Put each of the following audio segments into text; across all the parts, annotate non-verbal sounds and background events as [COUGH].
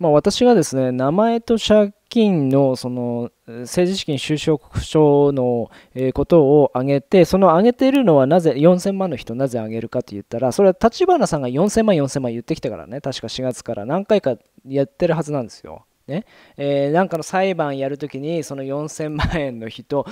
まあ、私がですね名前と借金のその政治資金収支報書のことを挙げてその挙げているのはなぜ4000万の人なぜ挙げるかと言ったらそれは立花さんが4000万4000万言ってきたからね確か4月から何回かやってるはずなんですよ。ねえー、なんかの裁判やるときにその4000万円の人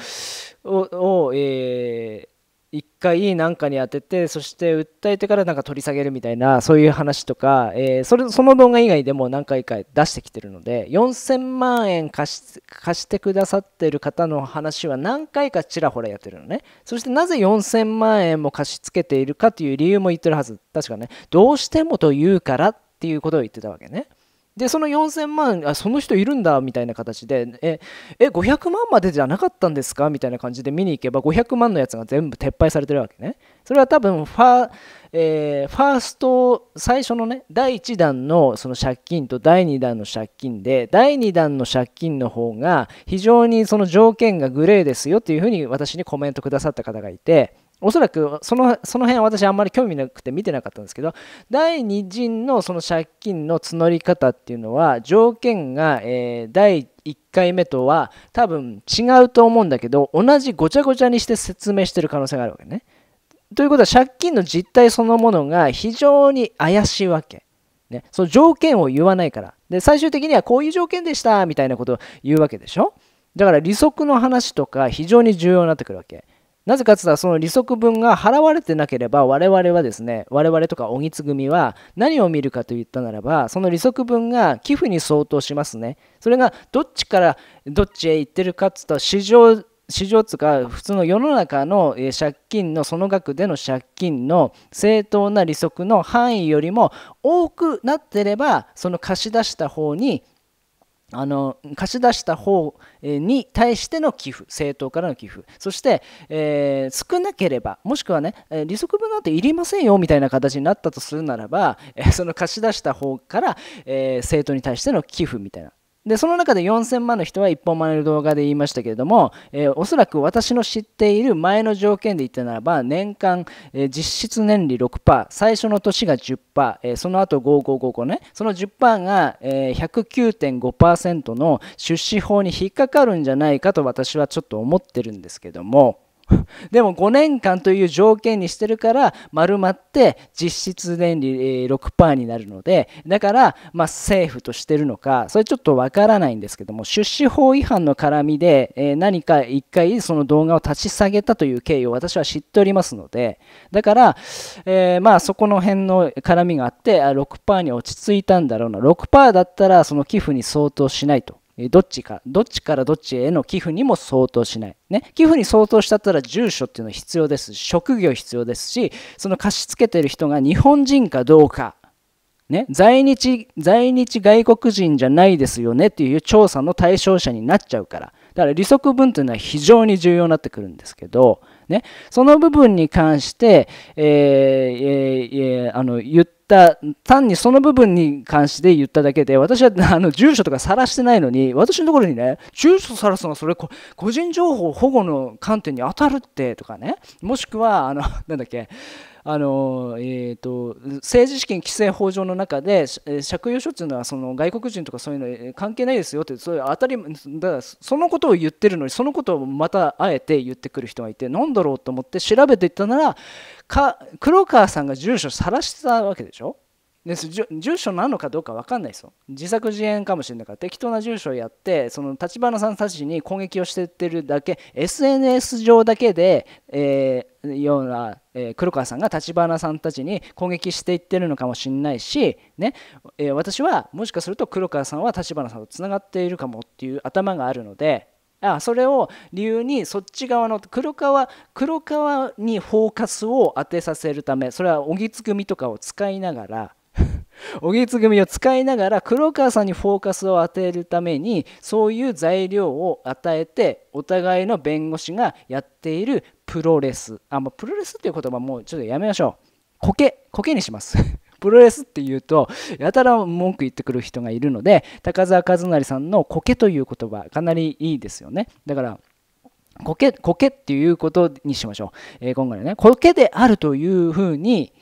を、をえー一回なんかに当ててそして訴えてからなんか取り下げるみたいなそういう話とか、えー、それその動画以外でも何回か出してきてるので4000万円貸してくださってる方の話は何回かちらほらやってるのねそしてなぜ4000万円も貸し付けているかという理由も言ってるはず確かねどうしてもと言うからっていうことを言ってたわけねでその4000万あその人いるんだみたいな形でええ500万までじゃなかったんですかみたいな感じで見に行けば500万のやつが全部撤廃されてるわけねそれは多分ファ,、えー、ファースト最初のね第1弾のその借金と第2弾の借金で第2弾の借金の方が非常にその条件がグレーですよっていうふうに私にコメントくださった方がいておそらくそのその辺は私あんまり興味なくて見てなかったんですけど第2陣のその借金の募り方っていうのは条件が、えー、第1回目とは多分違うと思うんだけど同じごちゃごちゃにして説明してる可能性があるわけね。ということは借金の実態そのものが非常に怪しいわけ。ね、その条件を言わないから。で最終的にはこういう条件でしたみたいなことを言うわけでしょ。だから利息の話とか非常に重要になってくるわけ。なぜかついうその利息分が払われてなければ我々はですね我々とかおぎつ組は何を見るかといったならばその利息分が寄付に相当しますねそれがどっちからどっちへ行ってるかついうと市場市場つか普通の世の中の借金のその額での借金の正当な利息の範囲よりも多くなってればその貸し出した方にあの貸し出した方に対しての寄付政党からの寄付そして、えー、少なければもしくはね利息分なんていりませんよみたいな形になったとするならばその貸し出した方から、えー、政党に対しての寄付みたいなでその中で4000万の人は1本前の動画で言いましたけれども、えー、おそらく私の知っている前の条件で言ったならば年間、えー、実質年利6%最初の年が10%、えー、その後5555ねその10%が、えー、109.5%の出資法に引っかかるんじゃないかと私はちょっと思ってるんですけども。[LAUGHS] でも5年間という条件にしてるから丸まって実質年利6%になるのでだからま政府としてるのかそれちょっとわからないんですけども出資法違反の絡みで何か1回その動画を立ち下げたという経緯を私は知っておりますのでだからえまあそこの辺の絡みがあって6%に落ち着いたんだろうな6%だったらその寄付に相当しないとどっちか、どっちからどっちへの寄付にも相当しない。ね、寄付に相当したったら住所っていうのは必要です。職業必要ですし、その貸し付けてる人が日本人かどうか、ね、在日、在日外国人じゃないですよねっていう調査の対象者になっちゃうから。だから利息分というのは非常に重要になってくるんですけど、ね、その部分に関して、えーえー、あの言ってだ単にその部分に関して言っただけで私は [LAUGHS] あの住所とか晒してないのに私のところにね住所晒すのはそれ個人情報保護の観点に当たるってとかねもしくはあのなんだっけあの、えーと、政治資金規正法上の中で借用書というのはその外国人とかそういうの関係ないですよってそういう当たりだからそのことを言ってるのにそのことをまたあえて言ってくる人がいて何だろうと思って調べていったならか黒川さんが住所を晒してたわけでしょ。で住所なのかどうか分かんないですよ自作自演かもしれないから適当な住所をやってその立花さんたちに攻撃をしてってるだけ SNS 上だけで、えー、ような、えー、黒川さんが立花さんたちに攻撃していってるのかもしれないし、ねえー、私はもしかすると黒川さんは立花さんとつながっているかもっていう頭があるのであそれを理由にそっち側の黒川黒川にフォーカスを当てさせるためそれは荻つ組とかを使いながらおぎつ組を使いながら黒川さんにフォーカスを当てるためにそういう材料を与えてお互いの弁護士がやっているプロレスあまプロレスっていう言葉もうちょっとやめましょう [LAUGHS] コケコケにしますプロレスっていうとやたら文句言ってくる人がいるので高澤和成さんのコケという言葉かなりいいですよねだからコケ、コケっていうことにしましょう。えー、今回ね、コケであるというふうに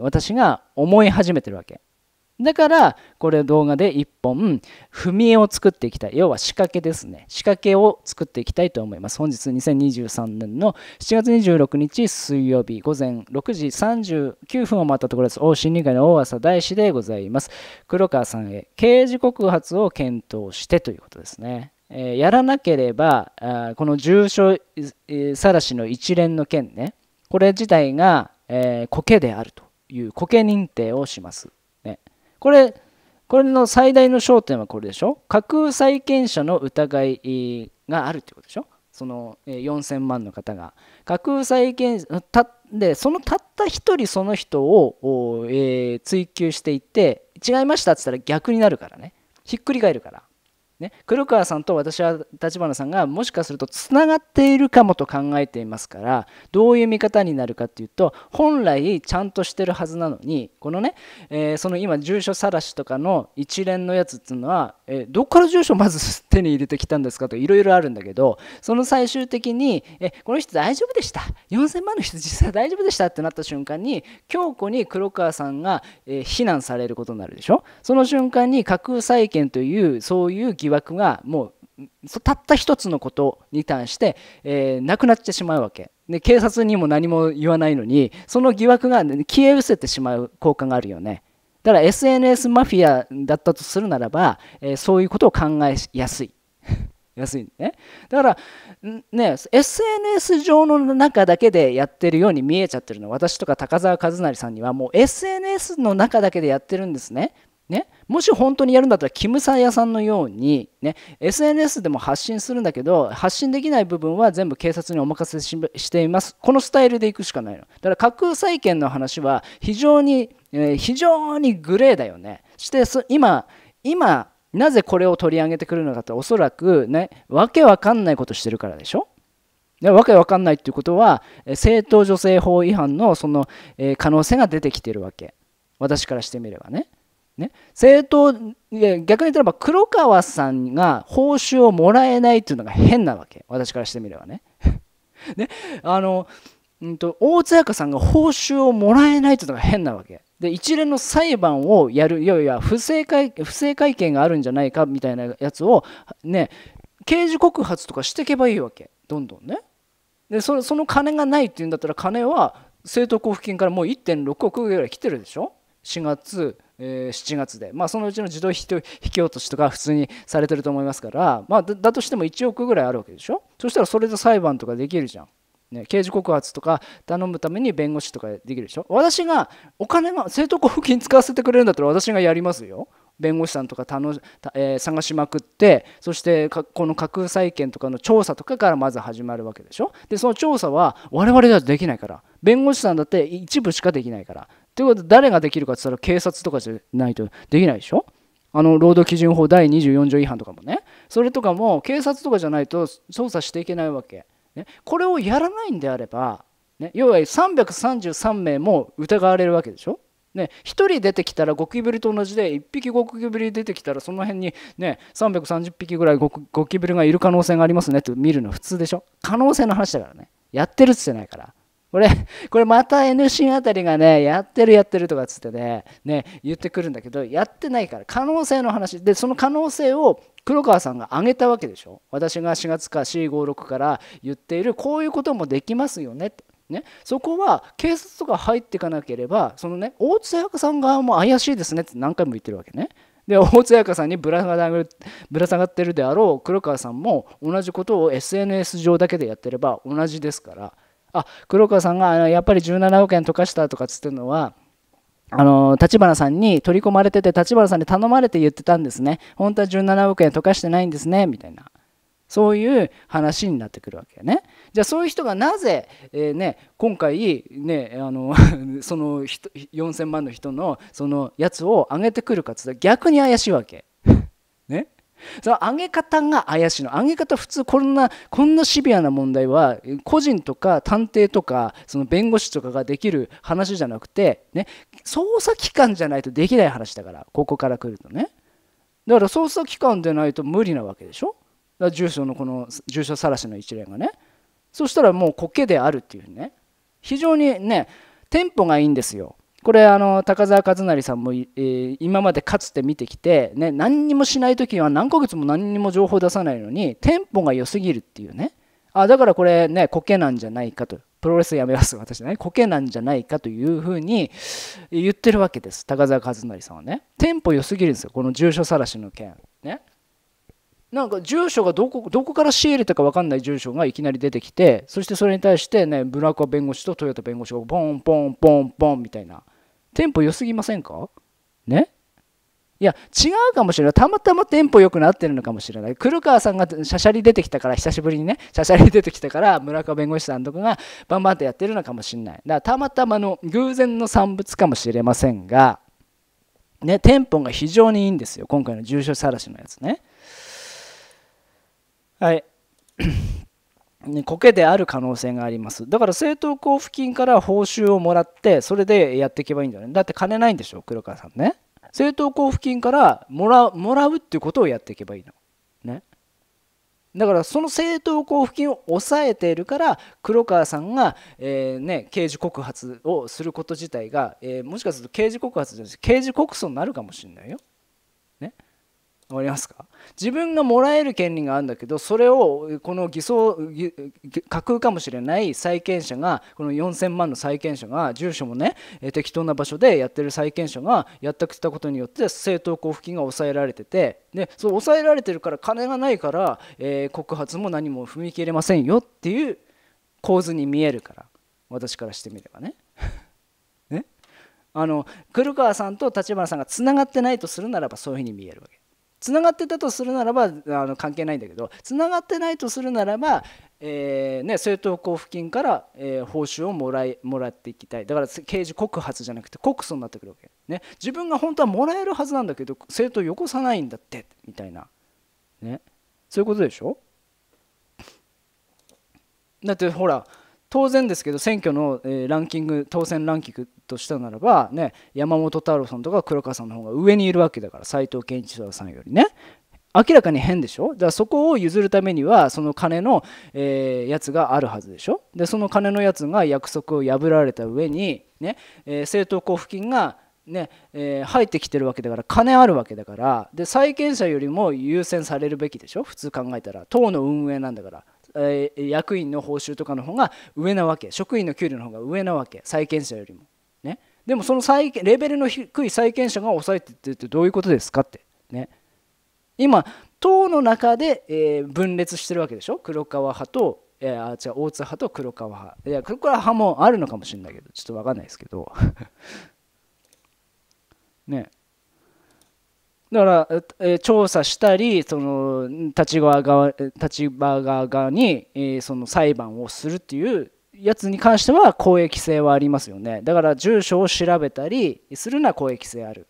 私が思い始めてるわけ。だからこれ動画で一本踏み絵を作っていきたい要は仕掛けですね仕掛けを作っていきたいと思います本日2023年の7月26日水曜日午前6時39分を回ったところです大新理会の大浅大師でございます黒川さんへ刑事告発を検討してということですねえー、やらなければこの住所さらしの一連の件ねこれ自体がえー、苔であるという苔認定をします。ね、これこれの最大の焦点はこれでしょ架空債権者の疑いがあるということでしょその4000万の方が架空債権たでそのたった一人その人を、えー、追求していって違いましたって言ったら逆になるからねひっくり返るからね、黒川さんと私は立花さんがもしかするとつながっているかもと考えていますからどういう見方になるかっていうと本来ちゃんとしてるはずなのにこのね、えー、その今住所晒しとかの一連のやつっていうのは、えー、どっから住所まず手に入れてきたんですかといろいろあるんだけどその最終的に「えこの人大丈夫でした4000万の人実際大丈夫でした」ってなった瞬間に強固に黒川さんが、えー、非難されることになるでしょその瞬間に架空債権というそういう疑疑惑がもうたった一つのことに対して、えー、なくなってしまうわけで警察にも何も言わないのにその疑惑が消え失せてしまう効果があるよねだから SNS マフィアだったとするならば、えー、そういうことを考えやすい [LAUGHS] 安いね。だから、ね、SNS 上の中だけでやってるように見えちゃってるの。私とか高澤和成さんにはもう SNS の中だけでやってるんですね。ね、もし本当にやるんだったらキムサイヤさんのように、ね、SNS でも発信するんだけど発信できない部分は全部警察にお任せしていますこのスタイルでいくしかないのだから架空債権の話は非常に、えー、非常にグレーだよねして今今なぜこれを取り上げてくるのかっておそらくねわけわかんないことしてるからでしょでわけわかんないっていうことは政党助成法違反のその、えー、可能性が出てきてるわけ私からしてみればねね、政党逆に言ったば黒川さんが報酬をもらえないっていうのが変なわけ私からしてみればねね [LAUGHS] あの、うんと、大津彩さんが報酬をもらえないっていうのが変なわけで一連の裁判をやるいやいや不正会不正会見があるんじゃないかみたいなやつをね刑事告発とかしていけばいいわけどんどんねでその金がないっていうんだったら金は政党交付金からもう1.6億ぐらい来てるでしょ4月え7月で、まあ、そのうちの自動引き落としとか普通にされてると思いますから、まあ、だとしても1億ぐらいあるわけでしょそしたらそれで裁判とかできるじゃん。ね、刑事告発とか頼むために弁護士とかできるでしょ私がお金が政党交付金使わせてくれるんだったら私がやりますよ弁護士さんとかえー、探しまくってそしてこの架空債権とかの調査とかからまず始まるわけでしょでその調査は我々ではできないから弁護士さんだって一部しかできないからということで誰ができるかって言ったら警察とかじゃないとできないでしょあの労働基準法第24条違反とかもねそれとかも警察とかじゃないと捜査していけないわけ、ね、これをやらないんであれば、ね、要は333名も疑われるわけでしょね、1人出てきたらゴキブリと同じで1匹ゴキブリ出てきたらその辺に、ね、330匹ぐらいゴキブリがいる可能性がありますねって見るの普通でしょ可能性の話だからねやってるっつってないからこれ、これまた N c あたりがね、やってるやってるとかっつってね、ね、言ってくるんだけど、やってないから、可能性の話。で、その可能性を黒川さんが挙げたわけでしょ。私が4月か4、5 6から言っている、こういうこともできますよねって。ね、そこは警察とか入っていかなければそのね大津彩香さん側も怪しいですねって何回も言ってるわけね。で大津彩香さんにぶら下がるぶら下がってるであろう黒川さんも同じことを SNS 上だけでやってれば同じですからあ黒川さんがやっぱり17億円溶かしたとかっつってるのはあの立花さんに取り込まれてて立花さんに頼まれて言ってたんですね本当は17億円溶かしてないんですねみたいなそういう話になってくるわけね。じゃあそういう人がなぜ、えーね、今回、ね、あの [LAUGHS] その4000万の人のそのやつを上げてくるかって逆に怪しいわけ。その上げ方が怪しいの上げ方普通こんなこんなシビアな問題は個人とか探偵とかその弁護士とかができる話じゃなくて、ね、捜査機関じゃないとできない話だからここから来るとねだから捜査機関でないと無理なわけでしょだ住所のこの住所晒しの一連がねそしたらもう苔であるっていうね非常にねテンポがいいんですよこれあの高澤和成さんも、えー、今までかつて見てきて、ね、何にもしない時は何ヶ月も何にも情報出さないのにテンポが良すぎるっていうねあだからこれねコケなんじゃないかとプロレスやめます私ねコケなんじゃないかというふうに言ってるわけです高澤和成さんはねテンポ良すぎるんですよこの住所晒しの件ねなんか住所がどこどこから仕入れたか分かんない住所がいきなり出てきてそしてそれに対してねブラック弁護士とトヨタ弁護士がポンポンポンポンみたいなテンポ良すぎませんかねいや違うかもしれないたまたまテンポ良くなってるのかもしれない黒川さんがしゃしゃり出てきたから久しぶりにねしゃしゃり出てきたから村川弁護士さんとかがバンバンってやってるのかもしれないだからたまたまの偶然の産物かもしれませんがねテンポが非常にいいんですよ今回の住所晒しのやつねはい。苔 [COUGHS] である可能性があります。だから政党交付金から報酬をもらって、それでやっていけばいいんじゃないだって金ないんでしょ、黒川さんね。政党交付金からもらもらうっていうことをやっていけばいいの。ね。だからその政党交付金を抑えているから黒川さんが、えーね、刑事告発をすること自体が、えー、もしかすると刑事告発じゃなくて刑事告訴になるかもしれないよ。分かりますか自分がもらえる権利があるんだけどそれをこの偽装架空かもしれない債権者がこの4000万の債権者が住所もね適当な場所でやってる債権者がやったくったことによって政党交付金が抑えられててでそう抑えられてるから金がないから、え告発も何も踏み切れませんよっていう構図に見えるから私からしてみればね。[LAUGHS] ねあの黒川さんと立花さんがつながってないとするならばそういうふうに見えるわけ。つながってたとするならばあの関係ないんだけどつながってないとするならば、えーね、政党交付金から、えー、報酬をもらいもらっていきたいだから刑事告発じゃなくて告訴になってくるわけ、ね、自分が本当はもらえるはずなんだけど政党よこさないんだってみたいな、ね、そういうことでしょだってほら当然ですけど選挙の、えランキング当選ランキングとしたならば、ね、山本太郎さんとか黒川さんの方が上にいるわけだから斎藤健一郎さんよりね明らかに変でしょだからそこを譲るためにはその金の、えー、やつがあるはずでしょでその金のやつが約束を破られた上にね、えー、政党交付金がねえー、入ってきてるわけだから金あるわけだからで債権者よりも優先されるべきでしょ普通考えたら党の運営なんだからえー、役員の報酬とかの方が上なわけ職員の給料の方が上なわけ債権者よりもねでもその債レベルの低い債権者が抑えてってってどういうことですかってね今党の中で、えー、分裂してるわけでしょ黒川派と、えー、あ違う大津派と黒川派いや黒川派もあるのかもしれないけどちょっと分かんないですけど [LAUGHS] ねだから、えー、調査したりその立場側立場側に、えー、その裁判をするっていうやつに関しては公益性はありますよねだから住所を調べたりするのは公益性ある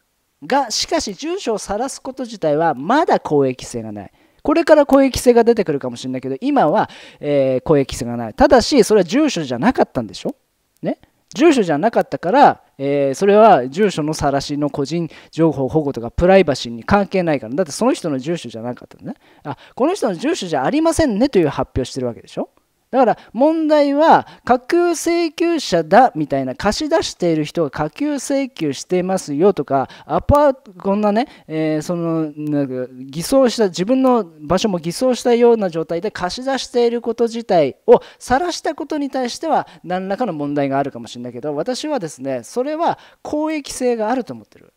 がしかし住所を晒すこと自体はまだ公益性がないこれから公益性が出てくるかもしれないけど今は、えー、公益性がないただしそれは住所じゃなかったんでしょね住所じゃなかったから、えー、それは住所の晒しの個人情報保護とかプライバシーに関係ないからだってその人の住所じゃなかったのねあこの人の住所じゃありませんねという発表してるわけでしょだから問題は架空請求者だみたいな貸し出している人が架空請求してますよとかアパートこんなね、えそのなんか偽装した自分の場所も偽装したような状態で貸し出していること自体を晒したことに対しては何らかの問題があるかもしれないけど私はですねそれは公益性があると思ってる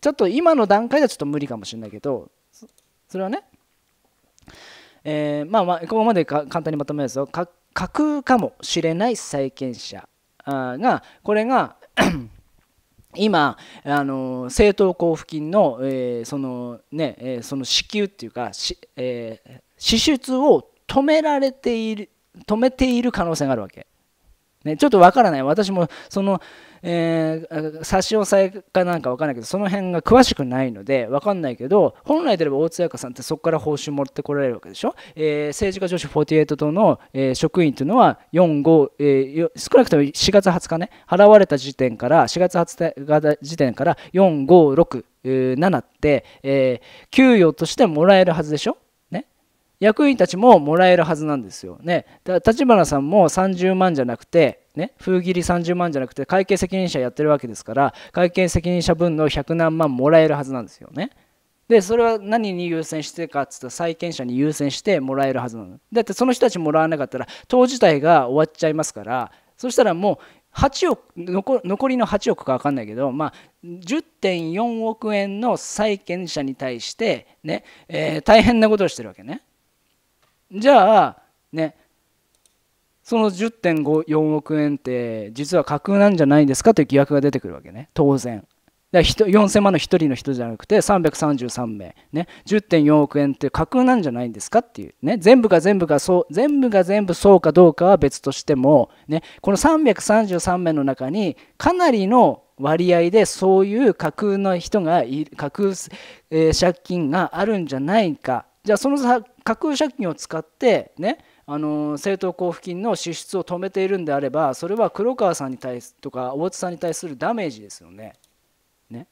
ちょっと今の段階ではちょっと無理かもしれないけどそれはねえー、まあまあここまで簡単にまとめますと架空かもしれない債権者がこれが [COUGHS] 今あの政党交付金の、えー、そのね、えー、その支給っていうかし、えー、支出を止められている止めている可能性があるわけね、ちょっとわからない。私も、その、えー、差し押さえかなんかわからないけど、その辺が詳しくないので、わかんないけど、本来であれば大津彩香さんってそこから報酬持ってこられるわけでしょ。えー、政治家女子48党の、えー、職員というのは4、5、えー、少なくとも4月20日ね、払われた時点から、4月20日時点から4、5、6、7って、えー、給与としてもらえるはずでしょ役員たちももらえるはずなんですよね。立花さんも30万じゃなくて、ね、封切り30万じゃなくて会計責任者やってるわけですから会計責任者分の100何万もらえるはずなんですよね。でそれは何に優先してかっつったら債権者に優先してもらえるはずなの。だってその人たちもらわなかったら党自体が終わっちゃいますからそしたらもう8億残りの8億か分かんないけど、まあ、10.4億円の債権者に対してね、えー、大変なことをしてるわけね。じゃあねその10.4億円って実は架空なんじゃないですかという疑惑が出てくるわけね当然だ4000万の1人の人じゃなくて333名、ね、10.4億円って架空なんじゃないんですかっていう、ね、全部が全部がそう全部が全部そうかどうかは別としても、ね、この333名の中にかなりの割合でそういう架空の人がい架空、えー、借金があるんじゃないかじゃあその架空借金を使ってねあの政党交付金の支出を止めているんであればそれは黒川さんに対すとか大津さんに対するダメージですよね。ね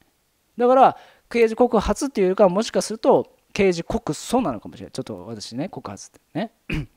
だから刑事告発っていうよりかはもしかすると刑事告訴なのかもしれないちょっと私ね告発ってね。[CLEARS THROAT]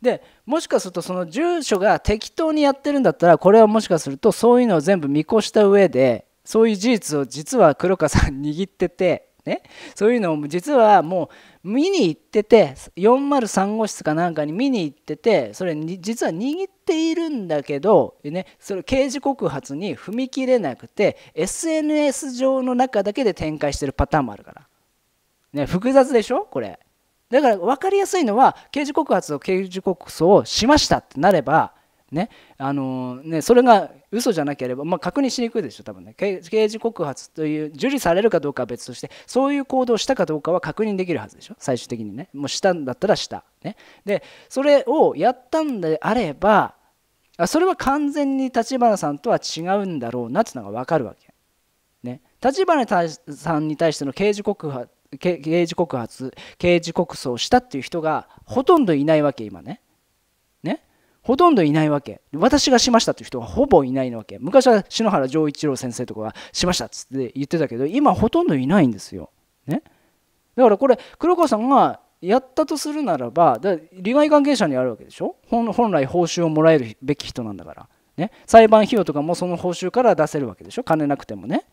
でもしかするとその住所が適当にやってるんだったらこれはもしかするとそういうのを全部見越した上でそういう事実を実は黒川さん握っててね、そういうのを実はもう見に行ってて403号室かなんかに見に行っててそれに実は握っているんだけど、ね、それ刑事告発に踏み切れなくて SNS 上の中だけで展開してるパターンもあるから、ね、複雑でしょこれだから分かりやすいのは刑事告発を刑事告訴をしましたってなればねあのね、それが嘘じゃなければ、まあ、確認しにくいでしょ、多分ね刑事告発という、受理されるかどうかは別として、そういう行動をしたかどうかは確認できるはずでしょ、最終的にね、もうしたんだったらした。ね、で、それをやったんであれば、それは完全に立花さんとは違うんだろうなっていうのが分かるわけ。ね、立花さんに対しての刑事告発、刑事告訴をしたっていう人がほとんどいないわけ、今ね。ほとんどいないわけ。私がしましたっていう人はほぼいないわけ。昔は篠原丈一郎先生とかがしましたっつって言ってたけど、今ほとんどいないんですよ。ね。だからこれ、黒川さんがやったとするならば、利害関係者にあるわけでしょ本来報酬をもらえるべき人なんだから。ね、裁判費用とかもその報酬から出せるわけでしょ金なくてもね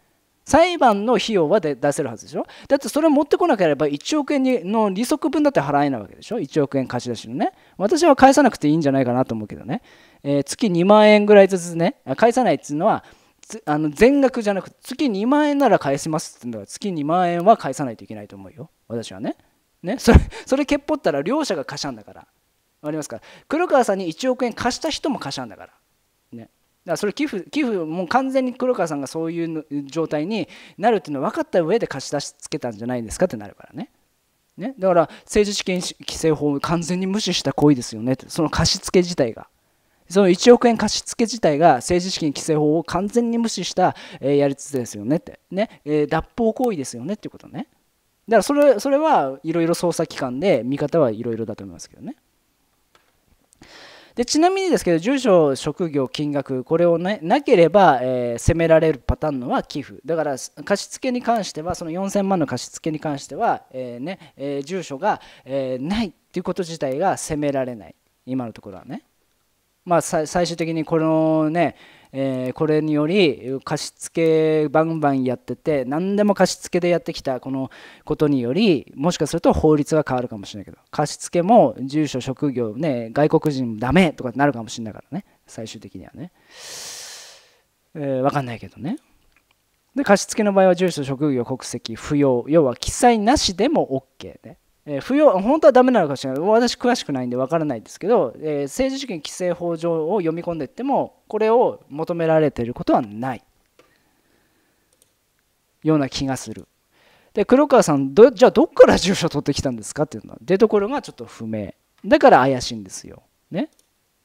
裁判の費用は出せるはずでしょだってそれを持ってこなければ1億円の利息分だって払えないわけでしょ1億円貸し出しのね私は返さなくていいんじゃないかなと思うけどね、えー、月2万円ぐらいずつね返さないっていうのはあの全額じゃなくて月2万円なら返しますってんだから月2万円は返さないといけないと思うよ私はねねそれそれけっぽったら両者が貸しゃんだからわかりますか黒川さんに1億円貸した人も貸しゃんだかららそれ寄付寄付もう完全に黒川さんがそういう状態になるっていうのは分かった上で貸し出しつけたんじゃないですかってなるからね。ね、だから政治資金規正法を完全に無視した行為ですよねってその貸し付け自体がその1億円貸し付け自体が政治資金規正法を完全に無視した、えー、やりつつですよねって、ねえー、脱法行為ですよねっていうことねだからそれそれはいろいろ捜査機関で見方はいろいろだと思いますけどねでちなみにですけど住所職業金額これを、ね、なければ、えー、責められるパターンのは寄付だから貸付に関してはその4000万の貸付に関しては、えー、ねえー、住所が、えないっていうこと自体が責められない今のところはね。まあ、最終的にこのね、えー、これにより貸付バンバンやってて何でも貸付でやってきたこのことによりもしかすると法律が変わるかもしれないけど貸付も住所職業ね外国人ダメとかってなるかもしれないからね最終的にはね、えー、分かんないけどねで貸付の場合は住所職業国籍不要要は記載なしでも OK ねえ不要本当はダメなのかもしれない私詳しくないんでわからないですけど、えー、政治資金規正法上を読み込んでいってもこれを求められていることはないような気がするで黒川さんどじゃあどっから住所取ってきたんですかっていうのは出所がちょっと不明だから怪しいんですよ、ね、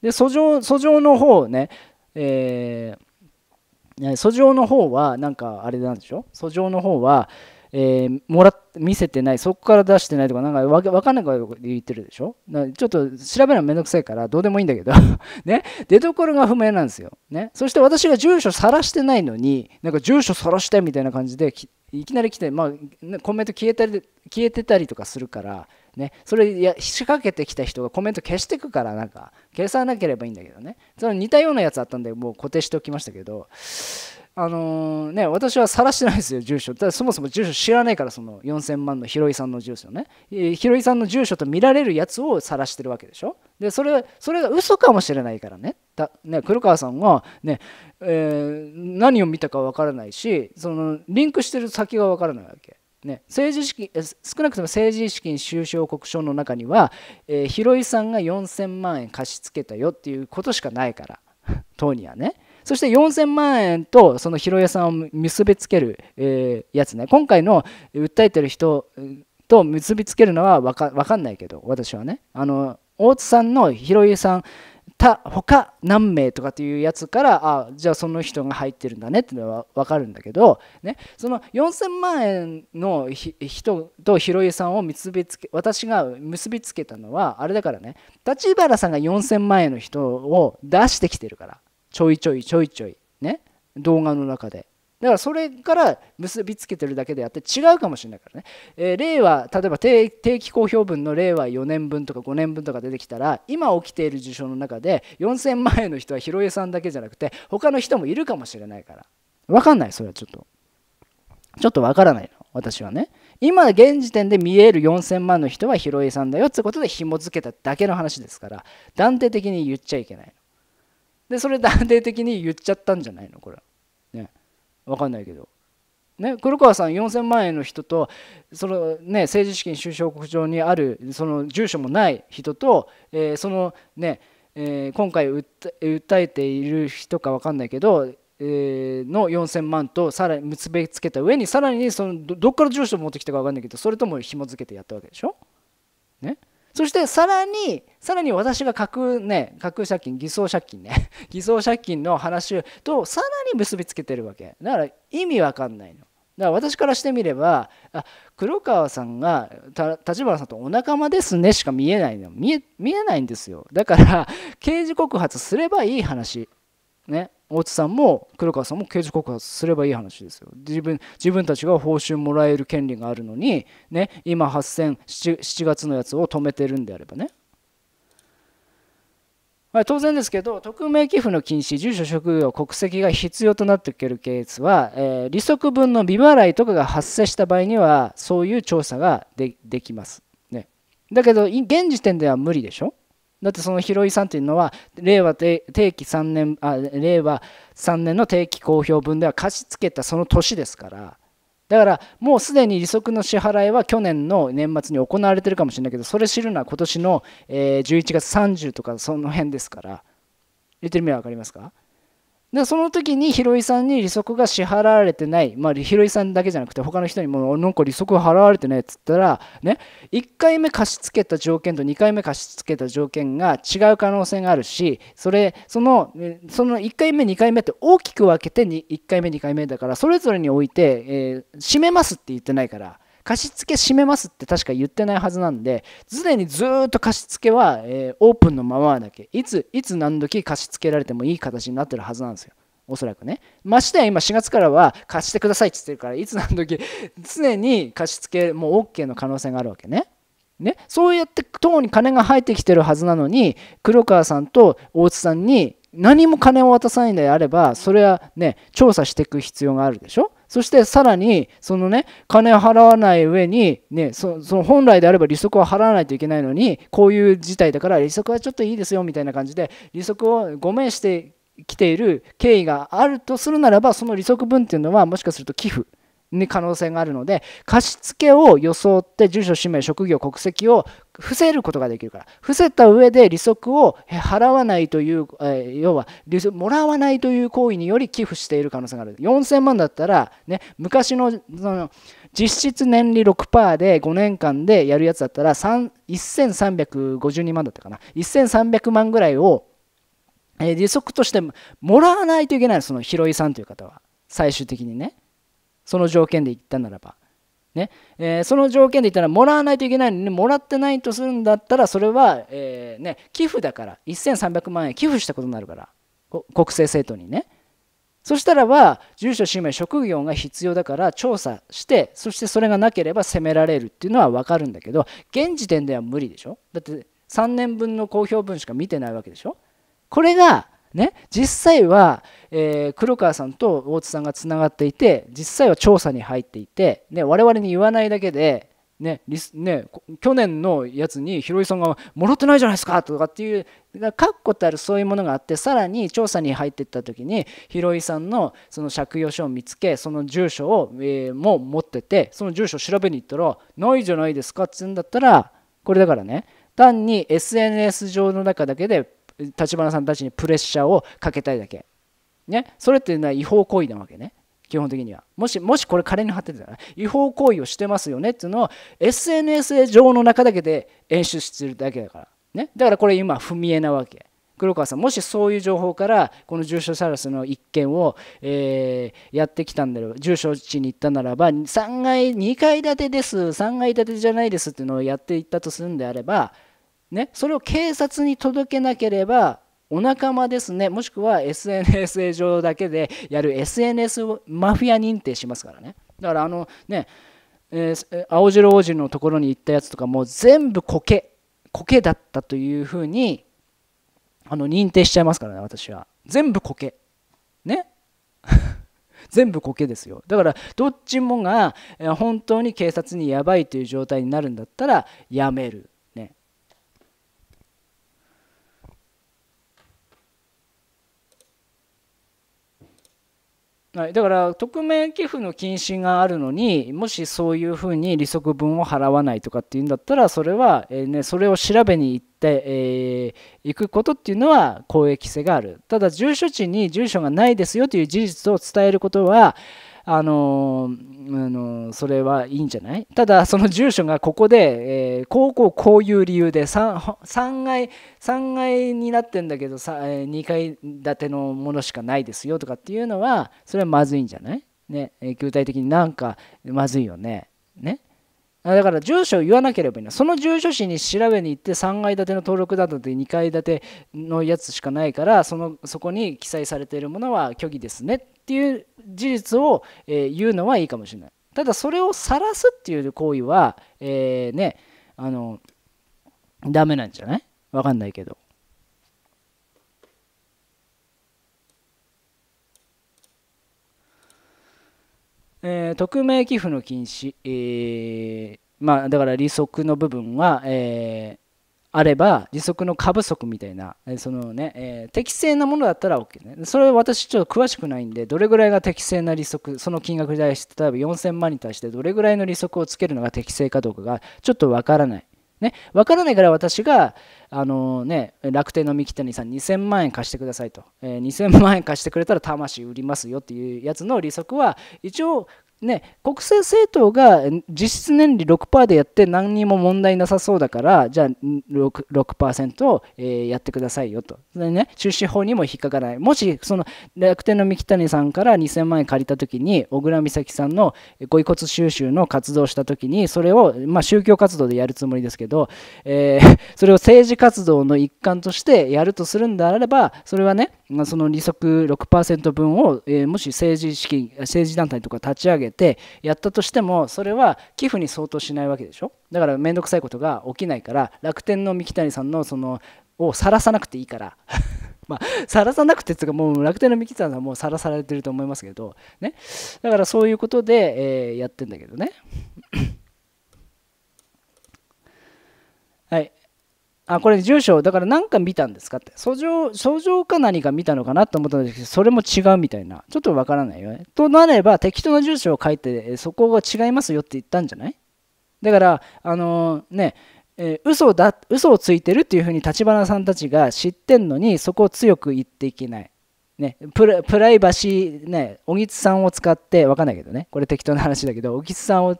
で訴状訴状の方ね、えー訴状の方はなんかあれなんでしょ訴状の方は、えー、もら見せてない、そこから出してないとか、なんかわかんないこと言ってるでしょちょっと調べるのめんどくさいから、どうでもいいんだけど [LAUGHS] ね、出どころが不明なんですよ。ね、そして私が住所晒してないのに、なんか住所晒してみたいな感じで、いきなり来て、まあ、コメント消えたり消えてたりとかするから、ね、それや仕掛けてきた人がコメント消してくからなんか消さなければいいんだけどねその似たようなやつあったんでもう固定しておきましたけどあのー、ね、私は晒してないですよ、住所。ただそもそも住所知らないから、その4000万のヒロイさんの住所ね。ヒロイさんの住所と見られるやつを晒してるわけでしょ。で、それそれが嘘かもしれないからね。だね黒川さんはね、えー、何を見たかわからないし、そのリンクしてる先がわからないわけ。ね、政治資金少なくとも政治資金収支報告書の中には、広井さんが4000万円貸し付けたよっていうことしかないから、[LAUGHS] 当にはね。そして4000万円とその広江さんを結びつける、えー、やつね今回の訴えてる人と結びつけるのは分か分かんないけど私はねあの大津さんの広江さん他何名とかっていうやつからあじゃあその人が入ってるんだねってのは分かるんだけど、ね、その4000万円の人と広井さんを結びつけ私が結びつけたのはあれだからね立原さんが4000万円の人を出してきてるからちょいちょいちょいちょいね動画の中でだからそれから結びつけてるだけであって違うかもしれないからね、えー、令和例えば定期公表分の令和4年分とか5年分とか出てきたら今起きている事象の中で4000万円の人は広江さんだけじゃなくて他の人もいるかもしれないから分かんないそれはちょっとちょっと分からないの私はね今現時点で見える4000万の人は広江さんだよってことで紐付けただけの話ですから断定的に言っちゃいけないでそれ断定的に言っちゃったんじゃないのこれね分かんないけどね、黒川さん4000万円の人とその、ね、政治資金収支報告上にあるその住所もない人と、えそのね、え今回訴えている人か分かんないけど、えの4000万とさらに結びつけた上にさらにそのどっから住所を持ってきたか分かんないけどそれとも紐付けてやったわけでしょね。そしてさらにさらに私が架空,、ね、架空借金偽装借金ね [LAUGHS] 偽装借金の話とさらに結びつけてるわけだから意味わかんないの。だから私からしてみればあ黒川さんが立花さんとお仲間ですねしか見えないの見え見えないんですよだから刑事告発すればいい話ね大津さんも黒川さんも刑事告発すればいい話ですよ自分自分たちが報酬もらえる権利があるのに、ね、今80007月のやつを止めてるんであればね、まあ、当然ですけど匿名寄付の禁止住所職業国籍が必要となってくるケースは、えー、利息分の未払いとかが発生した場合にはそういう調査ができます、ね、だけど現時点では無理でしょだってその広いさんっていうのは令和定期3年あ令和3年の定期公表分では貸し付けたその年ですからだからもうすでに利息の支払いは去年の年末に行われてるかもしれないけどそれ知るのは今年の11月30とかその辺ですから言ってる意味は分かりますかでその時にろいさんに利息が支払われてない、まあ、広井さんだけじゃなくて他の人にもなんか利息払われてないっつったらね1回目貸し付けた条件と2回目貸し付けた条件が違う可能性があるしそれそのその1回目2回目って大きく分けて1回目2回目だからそれぞれにおいて、えー、締めますって言ってないから貸付閉めますって確か言ってないはずなんで常にずっと貸付は、えー、オープンのままだけいついつ何時貸し付けられてもいい形になってるはずなんですよおそらくねましてや今4月からは貸してくださいって言ってるからいつ何時常に貸付もう OK の可能性があるわけねね、そうやって党に金が入ってきてるはずなのに黒川さんと大津さんに何も金を渡さないのであればそれはね調査していく必要があるでしょそしてさらに、そのね、金を払わない上に、ね、その本来であれば利息を払わないといけないのに、こういう事態だから利息はちょっといいですよみたいな感じで、利息をごめんしてきている経緯があるとするならば、その利息分っていうのは、もしかすると寄付。に可能性があるので貸付を装って住所氏名職業国籍を伏せることができるから伏せた上で利息を払わないという、要はもらわないという行為により寄付している可能性がある4000万だったら、ね、昔のその実質年利6%で5年間でやるやつだったら1352万だったかな1300万ぐらいを、利息としてもらわないといけないその広井さんという方は最終的にねその条件で言ったならばねえー、その条件で言ったらもらわないといけないのに、ね、もらってないとするんだったらそれは、えーね、寄付だから1300万円寄付したことになるから国政政党にねそしたらば住所氏名職業が必要だから調査してそしてそれがなければ責められるっていうのは分かるんだけど現時点では無理でしょだって3年分の公表文しか見てないわけでしょこれがね、実際は、えー、黒川さんと大津さんがつながっていて実際は調査に入っていて、ね、我々に言わないだけで、ねリスね、去年のやつに広井さんが「もろってないじゃないですか」とかっていう確固たるそういうものがあってさらに調査に入っていった時に広井さんのその借用書を見つけその住所を、えー、も持っててその住所を調べに行ったら「ないじゃないですか」って言うんだったらこれだからね単に SNS 上の中だけで立花さんたちにプレッシャーをかけたいだけ。ね、それっていうのは違法行為なわけね。基本的には。もし、もしこれ仮に貼ってたら、違法行為をしてますよねっていうのを SNS 上の中だけで演出してるだけだから。ね。だからこれ今、踏み絵なわけ。黒川さん、もしそういう情報から、この重症サラスの一件を、えー、やってきたんだろう、住所地に行ったならば、3階、2階建てです、3階建てじゃないですっていうのをやっていったとするんであれば、ね、それを警察に届けなければお仲間ですねもしくは SNS 上だけでやる SNS マフィア認定しますからねだからあのね、えー、青白王子のところに行ったやつとかもう全部苔苔だったというふうにあの認定しちゃいますからね私は全部苔ね [LAUGHS] 全部苔ですよだからどっちもが本当に警察にやばいという状態になるんだったらやめるはい、だから匿名寄付の禁止があるのにもしそういうふうに利息分を払わないとかっていうんだったらそれは、えー、ね、それを調べに行って、えー、行くことっていうのは公益性があるただ住所地に住所がないですよという事実を伝えることはあのー、あのそれはいいんじゃないただその住所がここで、えー、こうこうこういう理由で 3, 3階3階になってんだけど2階建てのものしかないですよとかっていうのはそれはまずいんじゃないね、具体的になんかまずいよね。ね。だから住所を言わなければいいの。その住所紙に調べに行って3階建ての登録だとって2階建てのやつしかないからそのそこに記載されているものは虚偽ですねっていう事実を、えー、言うのはいいかもしれない。ただそれを晒すっていう行為は、えー、ね、あの、ダメなんじゃないわかんないけど。えー、匿名寄付の禁止、えー、まあだから利息の部分は、えあれば利息の過不足みたいなそのね、えー、適正なものだったら OK ねそれ私ちょっと詳しくないんでどれぐらいが適正な利息その金額に対して例えば4000万に対してどれぐらいの利息をつけるのが適正かどうかがちょっとわからないね、分からないから私が、あのね、楽天の三木谷さん2000万円貸してくださいと、えー、2000万円貸してくれたら魂売りますよっていうやつの利息は一応ね、国政政党が実質年利6%でやって何にも問題なさそうだからじゃあ 6%, 6を、えやってくださいよとで、ね、出資法にも引っかからないもしその楽天の三木谷さんから2000万円借りた時に小倉美咲さんのご遺骨収集の活動をした時にそれを、まあ、宗教活動でやるつもりですけど、えー、[LAUGHS] それを政治活動の一環としてやるとするんであればそれはね、まあ、その利息6%分を、えー、もし政治資金政治団体とか立ち上げてやったとしてもそれは寄付に相当しないわけでしょだから面倒くさいことが起きないから楽天の三木谷さんのそのを晒さなくていいから [LAUGHS] まさらさなくてっていうか、もう楽天の三木さんはもうさらされてると思いますけど、ね。だからそういうことで、えやってんだけどね。[CLEARS THROAT] はい。あこれ住所だから何か見たんですかって訴状訴状か何か見たのかなと思ったんですけどそれも違うみたいなちょっとわからないよねとなれば適当な住所を書いてそこが違いますよって言ったんじゃないだからあのー、ねえー、嘘だ嘘をついてるっていうふうに立花さんたちが知ってんのにそこを強く言っていけないね、プライバシー、ね、小木津さんを使って、わかんないけどね、これ適当な話だけど、小木津さんを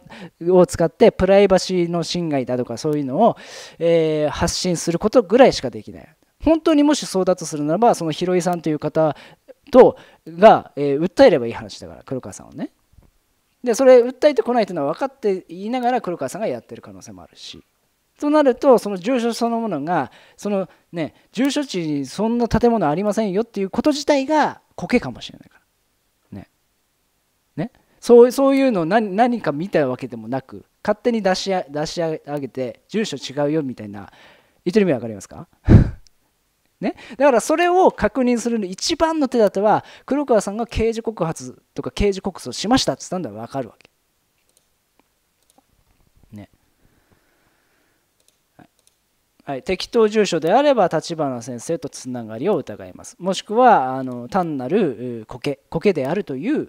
を使って、プライバシーの侵害だとか、そういうのを、えー、発信することぐらいしかできない。本当にもしそうだとするならば、そのヒロイさんという方とが、えー、訴えればいい話だから、黒川さんをね。で、それ、訴えてこないというのは分かっていながら、黒川さんがやってる可能性もあるし。となるとその住所そのものがそのね住所地にそんな建物ありませんよっていうこと自体が苔かもしれないからねねそうそういうのを何何か見たわけでもなく勝手に出し出し上げて住所違うよみたいな言ってる意味分かりますか [LAUGHS] ね、だからそれを確認するの一番の手立ては黒川さんが刑事告発とか刑事告訴しましたって言ったんだら分かるわけ。はい、適当住所であれば立花先生とつながりを疑いますもしくはあの単なる苔苔であるという、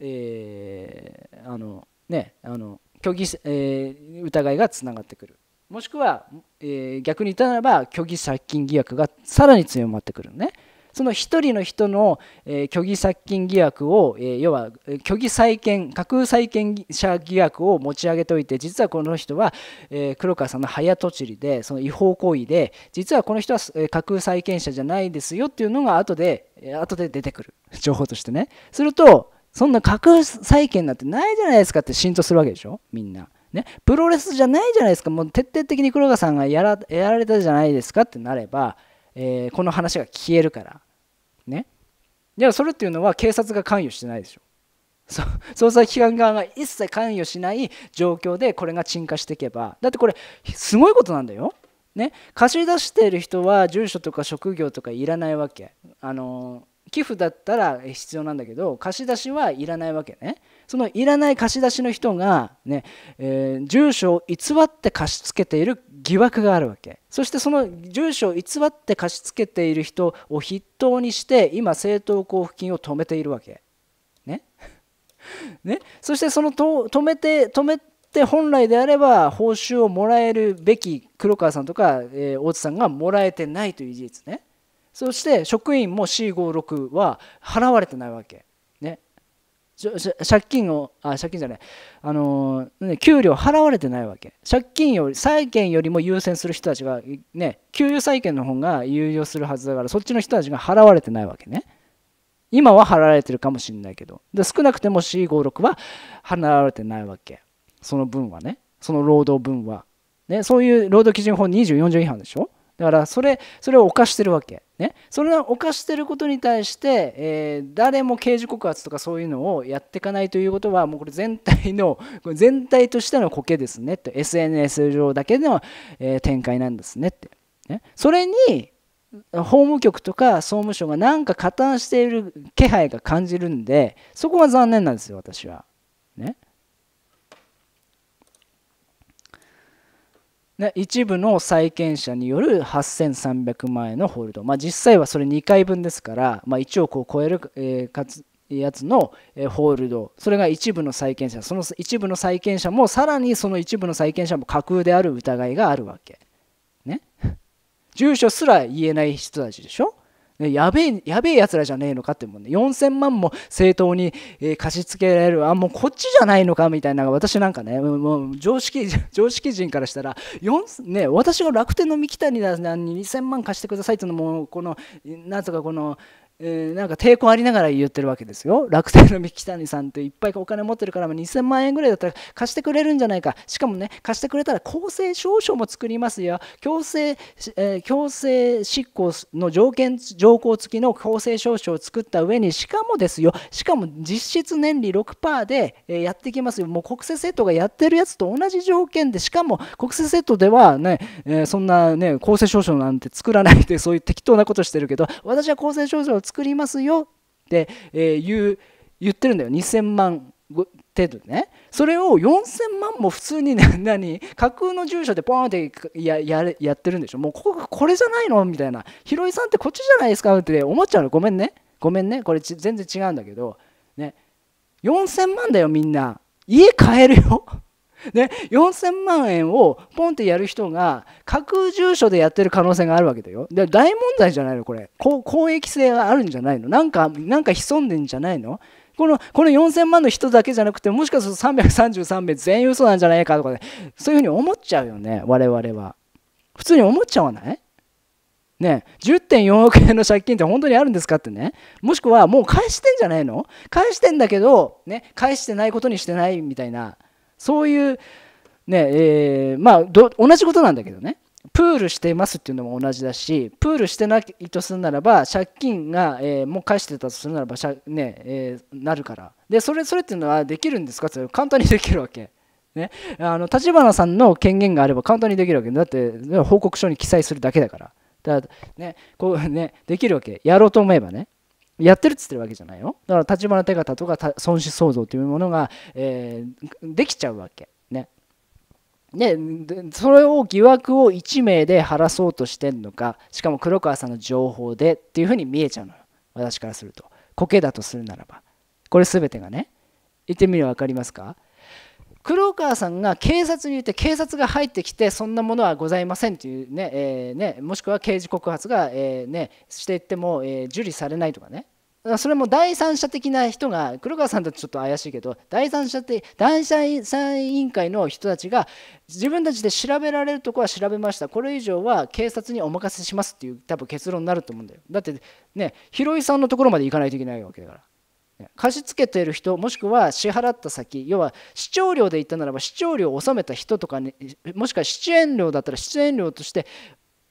えー、あのねあの虚偽、えー、疑いがつながってくるもしくは、えー、逆に言ったならば虚偽殺菌疑惑がさらに強まってくるね。その1人の人の、えー、虚偽殺菌疑惑を、えー、要は虚偽債権架空債権者疑惑を持ち上げておいて実はこの人は、えー、黒川さんの早とちりでその違法行為で実はこの人は、え架空債権者じゃないですよっていうのが後で、え後で出てくる情報としてねするとそんな架空債権なんてないじゃないですかって浸透するわけでしょみんな。ね、プロレスじゃないじゃないですかもう徹底的に黒川さんがやられたじゃないですかってなれば、えー、この話が消えるからでもそれっていうのは警察が関与してないでしょ [LAUGHS] 捜査機関側が一切関与しない状況でこれが鎮火していけばだってこれすごいことなんだよ。ね、貸し出している人は住所とか職業とかいらないわけあの寄付だったら必要なんだけど貸し出しはいらないわけねそのいらない貸し出しの人がね、ねえー、住所を偽って貸し付けている疑惑があるわけそしてその住所を偽って貸し付けている人を筆頭にして今政党交付金を止めているわけね [LAUGHS] ねそしてそのと止めて止めて本来であれば報酬をもらえるべき黒川さんとか、えー、大津さんがもらえてないという事実ねそして職員も C56 は払われてないわけ借金をあ借金じゃないあのね、給料払われてないわけ借金より債権よりも優先する人たちがね給与債権の方が優遇するはずだからそっちの人たちが払われてないわけね今は払われてるかもしれないけどで少なくても C56 は払われてないわけその分はねその労働分は、ね、そういう労働基準法24条違反でしょだからそれそれを犯してるわけね、それが犯してることに対して、えー、誰も刑事告発とかそういうのをやっていかないということはもうこれ全体の全体としてのコケですねって SNS 上だけの、えー、展開なんですねって、ね、それに法務局とか総務省がなんか加担している気配が感じるんでそこが残念なんですよ私は。ね、一部の債権者による8300万円のホールド、まあ、実際はそれ2回分ですから、まあ、1億を超える、えー、かつやつのホールドそれが一部の債権者その一部の債権者もさらにその一部の債権者も架空である疑いがあるわけね [LAUGHS] 住所すら言えない人たちでしょね、やべえ、やべえ奴らじゃねえのかってもね、4000万も正当に、えー、貸し付けられる、あ、もうこっちじゃないのかみたいな、私なんかね、もう常識、常識人からしたら、ね、私が楽天の三木谷さんに2000万貸してくださいっていうのも、この、なんとかこの、えー、なんか抵抗ありながら言ってるわけですよ楽天の三木谷さんっていっぱいお金持ってるから、2000万円ぐらいだったら貸してくれるんじゃないかしかもね貸してくれたら公正証書も作りますよ強制、えー、強制執行の条件条項付きの公正証書を作った上にしかもですよしかも実質年利6%で、やってきますよもう国政政党がやってるやつと同じ条件でしかも国政政党ではね、えそんなね公正証書なんて作らないでそういう適当なことしてるけど私は公正証書を作りますよって言う言ってるんだよ2000万程度ねそれを4000万も普通に [LAUGHS] 何架空の住所でポーンってややってるんでしょもうこここれじゃないのみたいなひろいさんってこっちじゃないですかって思っちゃうのごめんねごめんねこれ全然違うんだけどね4000万だよみんな家買えるよね、4000万円をポンってやる人が架空住所でやってる可能性があるわけだよ。で大問題じゃないのこれこ。公益性があるんじゃないのなんか、なんか潜んでんじゃないのこのこの4000万の人だけじゃなくてもしかすると333名全員嘘なんじゃないかとかねそういうふうに思っちゃうよね我々は。普通に思っちゃわないね、10.4億円の借金って本当にあるんですかってねもしくはもう返してんじゃないの返してんだけど、ね、返してないことにしてないみたいなそういう、ねえー、まあ、同じことなんだけどねプールしてますっていうのも同じだしプールしてないとするならば借金が、えー、もう返してたとするならばねえー、なるからでそれそれっていうのはできるんですかって簡単にできるわけ。ね、あの立花さんの権限があれば簡単にできるわけだって報告書に記載するだけだからだねこうねできるわけやろうと思えばねやってるっつってるわけじゃないよだから立花手形とか損失創造というものが、えー、できちゃうわけねでそれを疑惑を1名で晴らそうとしてんのかしかも黒川さんの情報でっていうふうに見えちゃうのよ私からすると苔だとするならばこれ全てがね言ってみれば分かりますか黒川さんが警察に言って警察が入ってきてそんなものはございませんというね,、えー、ねもしくは刑事告発が、えー、ね、していっても、えー、受理されないとかねそれも第三者的な人が黒川さんだとちょっと怪しいけど第三者って第三者委員会の人たちが自分たちで調べられるとこは調べましたこれ以上は警察にお任せしますっていう多分結論になると思うんだよだってね広井さんのところまで行かないといけないわけだから。貸し付けている人もしくは支払った先要は視聴料で言ったならば視聴料を納めた人とかねもしくは出演料だったら出演料として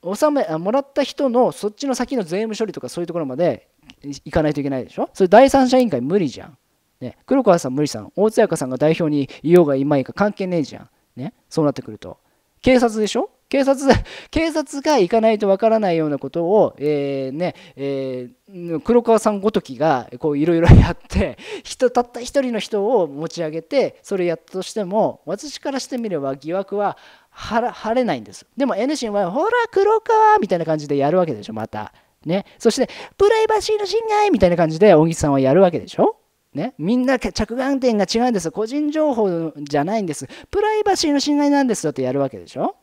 納めもらった人のそっちの先の税務処理とかそういうところまで行かないといけないでしょそれ第三者委員会無理じゃん、ね、黒川さん無理さん大津彩香さんが代表にいようがいまいか関係ねえじゃん、ね、そうなってくると警察でしょ警察 [LAUGHS] 警察が行かないとわからないようなことを、えーねえー、黒川さんごときがいろいろやって [LAUGHS] 人たった一人の人を持ち上げてそれやったとしても私からしてみれば疑惑は晴れないんですでも N 神は「ほら黒川」みたいな感じでやるわけでしょまた、ね、そして「プライバシーの侵害」みたいな感じで小木さんはやるわけでしょね、みんな着眼点が違うんです個人情報じゃないんですプライバシーの侵害なんですよってやるわけでしょ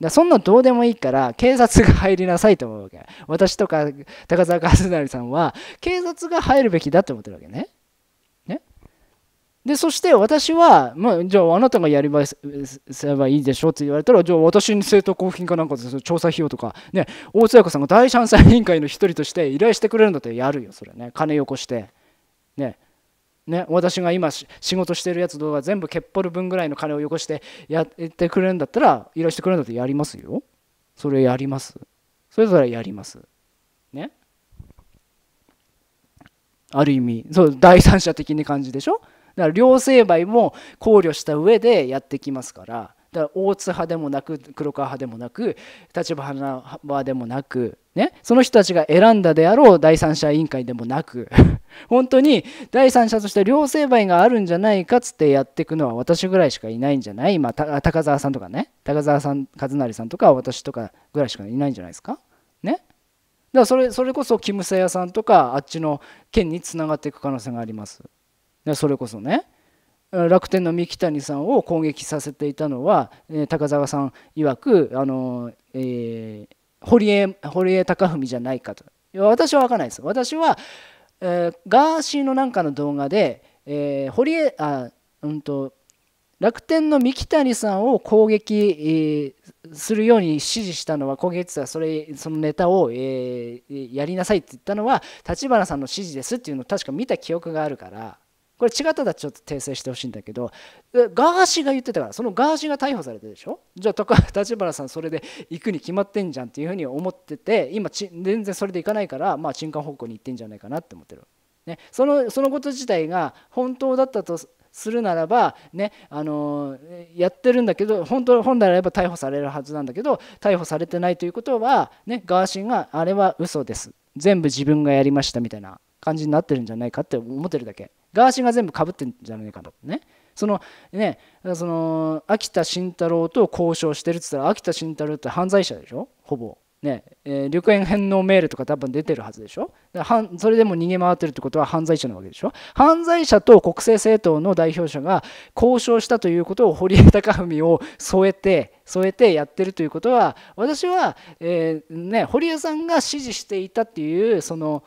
だそんなどうでもいいから警察が入りなさいと思うわけ私とか高沢和成さんは警察が入るべきだと思ってるわけね。ねでそして私は、まあ、じゃああなたがやりばすればいいでしょって言われたらじゃあ私に政党交付金かなんかで調査費用とか、ね、大津彩子さんが第三者委員会の一人として依頼してくれるんだったらやるよそれね金よこして。ね、ね、私が今仕事してるやつ動画全部けっぽる分ぐらいの金をよこしてやってくれるんだったら依頼してくれるんだったらやりますよそれやりますそれぞれやりますねある意味そう第三者的な感じでしょだから両成敗も考慮した上でやってきますからだから大津派でもなく黒川派でもなく立花派でもなくね、その人たちが選んだであろう第三者委員会でもなく [LAUGHS] 本当に第三者として両成敗があるんじゃないかつってやっていくのは私ぐらいしかいないんじゃない今高沢さんとかね高沢さん和成さんとか私とかぐらいしかいないんじゃないですかねだからそれそれこそキム・セヤさんとかあっちの県につながっていく可能性がありますそれこそね楽天の三木谷さんを攻撃させていたのは高沢さん曰くあの、えー堀江堀江貴文じゃないかといや私は分からないです私は、えー、ガーシーのなんかの動画で、えー、堀江あうんと楽天の三木谷さんを攻撃、えー、するように指示したのは攻撃はそれそのネタを、えー、やりなさいって言ったのは立花さんの指示ですっていうのを確か見た記憶があるからこれ違ったらちょっと訂正してほしいんだけどガーシーが言ってたからそのガーシーが逮捕されたでしょじゃあ立花さんそれで行くに決まってんじゃんっていうふうに思ってて今全然それで行かないからまあ鎮下方向に行ってんじゃないかなって思ってる、ね、そのそのこと自体が本当だったとするならば、ねあのやってるんだけど本当本来あれば逮捕されるはずなんだけど逮捕されてないということは、ね、ガーシーがあれは嘘です全部自分がやりましたみたいな感じになってるんじゃないかって思ってるだけガーシーが全部かぶってるんじゃないかとねそのねその秋田慎太郎と交渉してるっつったら秋田慎太郎って犯罪者でしょほぼねえー、旅券返納メールとか多分出てるはずでしょはんそれでも逃げ回ってるってことは犯罪者なわけでしょ犯罪者と国政政党の代表者が交渉したということを堀江貴文を添えて添えてやってるということは私は、えー、ね、堀江さんが支持していたっていうその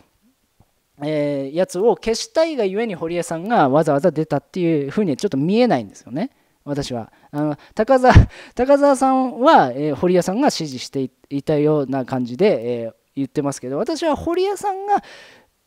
えー、やつを消したいがゆえに堀江さんがわざわざ出たっていうふうにちょっと見えないんですよね私はあの高澤高澤さんは、えー、堀江さんが支持していたような感じで、えー、言ってますけど私は堀江さんが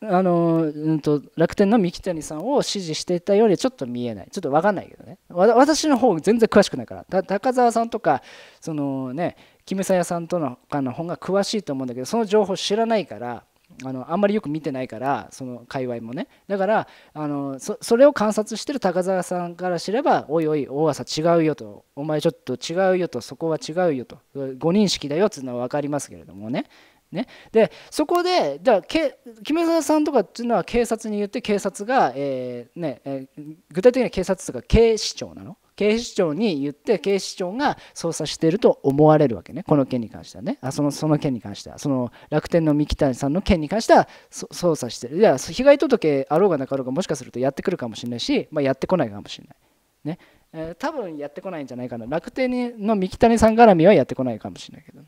あのうんと、楽天の三木谷さんを支持していたようにちょっと見えないちょっと分かんないけどね私の方全然詳しくないから高澤さんとかそのねキムサヤさんとのかの方が詳しいと思うんだけどその情報知らないからあのあんまりよく見てないからその界隈もねだからあのそれを観察してる高澤さんから知ればおいおい大浅違うよとお前ちょっと違うよとそこは違うよと誤認識だよっつうのは分かりますけれどもねね、でそこでだからけ木村さんとかっていうのは警察に言って警察が、えーねえー、具体的には警察とか警視庁なの警視庁に言って警視庁が捜査していると思われるわけねこの件に関してはねあそのその件に関してはその楽天の三木谷さんの件に関しては捜査してるいや被害届あろうがなかろうがもしかするとやってくるかもしれないし、まあ、やってこないかもしれない。ねえー、多分やってこないんじゃないかな楽天の三木谷さん絡みはやってこないかもしれないけどね。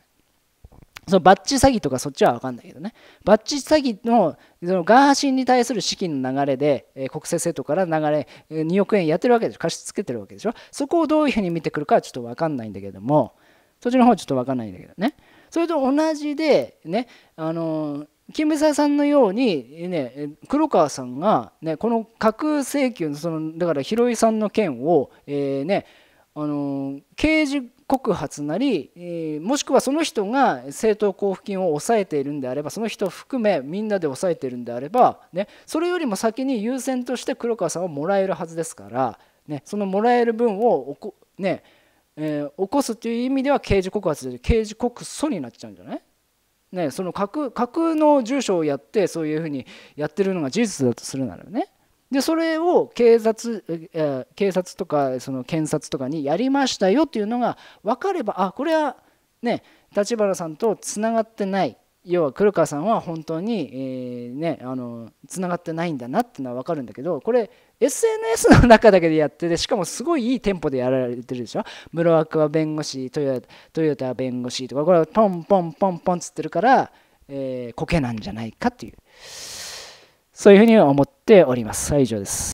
そのバッチ詐欺とかそっちは分かんないけどね、バッチ詐欺のそのガーシーに対する資金の流れで、えー、国政政党から流れ、え2億円やってるわけでしょ、貸し付けてるわけでしょ、そこをどういうふうに見てくるかはちょっと分かんないんだけども、そっちの方はちょっと分かんないんだけどね。それと同じで、ね、あのー、金沢さんのように、ね、黒川さんが、ね、この架空請求のそのだから広井さんの件を、えーね、あのー、刑事告発なり、えー、もしくはその人が政党交付金を抑えているんであればその人を含めみんなで抑えているんであれば、ね、それよりも先に優先として黒川さんはもらえるはずですから、ね、そのもらえる分をねえー、起こすという意味では刑事告発で刑事告訴になっちゃうんじゃないね、その架空の住所をやってそういうふうにやってるのが事実だとするならねでそれを警察警察とかその検察とかにやりましたよっていうのが分かればあこれはね立花さんとつながってない要は黒川さんは本当に、えーね、あのつながってないんだなっていうのは分かるんだけどこれ SNS の中だけでやっててしかもすごいいいテンポでやられてるでしょ室アは弁護士トヨトヨタ弁護士とかこれはポンポンポンポンつってるから、えー、コケなんじゃないかっていう。そういうふうに思っております。はい、以上です。